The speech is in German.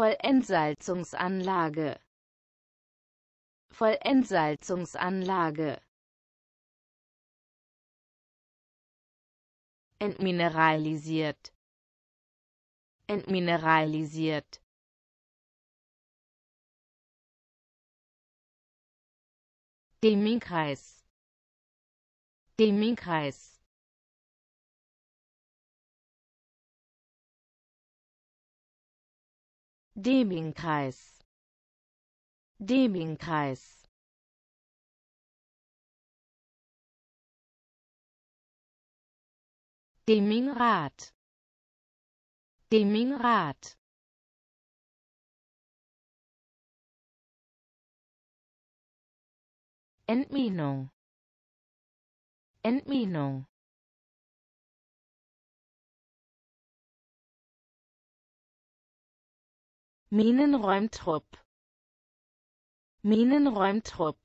Vollendsalzungsanlage Vollendsalzungsanlage Entmineralisiert Entmineralisiert Demikreis Demikreis Demingkreis Demingkreis Demingrat Demingrat Entminung Entminung Minenräumtrupp Minenräumtrupp